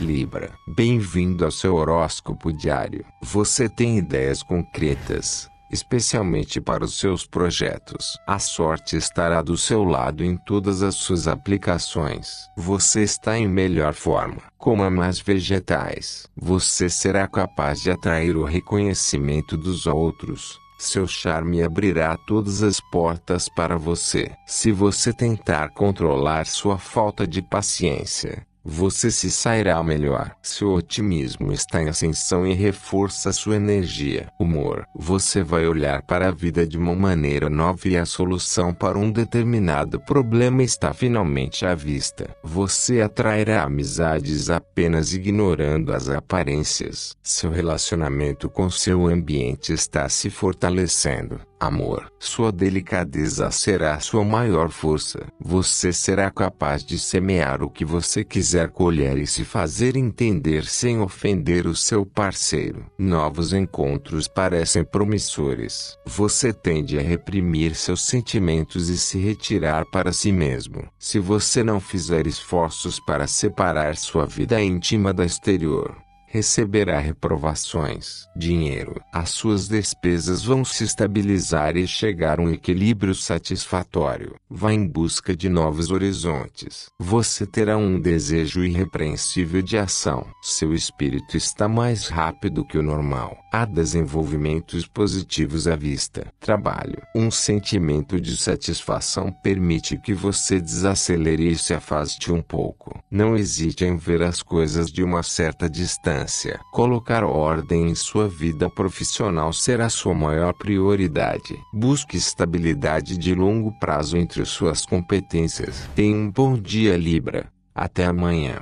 Libra, bem-vindo ao seu horóscopo diário. Você tem ideias concretas, especialmente para os seus projetos. A sorte estará do seu lado em todas as suas aplicações. Você está em melhor forma. Coma mais vegetais. Você será capaz de atrair o reconhecimento dos outros. Seu charme abrirá todas as portas para você. Se você tentar controlar sua falta de paciência, você se sairá melhor. Seu otimismo está em ascensão e reforça sua energia. Humor. Você vai olhar para a vida de uma maneira nova e a solução para um determinado problema está finalmente à vista. Você atrairá amizades apenas ignorando as aparências. Seu relacionamento com seu ambiente está se fortalecendo amor. Sua delicadeza será sua maior força. Você será capaz de semear o que você quiser quiser colher e se fazer entender sem ofender o seu parceiro. Novos encontros parecem promissores. Você tende a reprimir seus sentimentos e se retirar para si mesmo. Se você não fizer esforços para separar sua vida íntima da exterior, receberá reprovações. Dinheiro. As suas despesas vão se estabilizar e chegar a um equilíbrio satisfatório. Vá em busca de novos horizontes. Você terá um desejo irrepreensível de ação. Seu espírito está mais rápido que o normal. Há desenvolvimentos positivos à vista. Trabalho. Um sentimento de satisfação permite que você desacelere e se afaste um pouco. Não hesite em ver as coisas de uma certa distância. Colocar ordem em sua vida profissional será sua maior prioridade. Busque estabilidade de longo prazo entre suas competências. Tenha um bom dia, Libra. Até amanhã.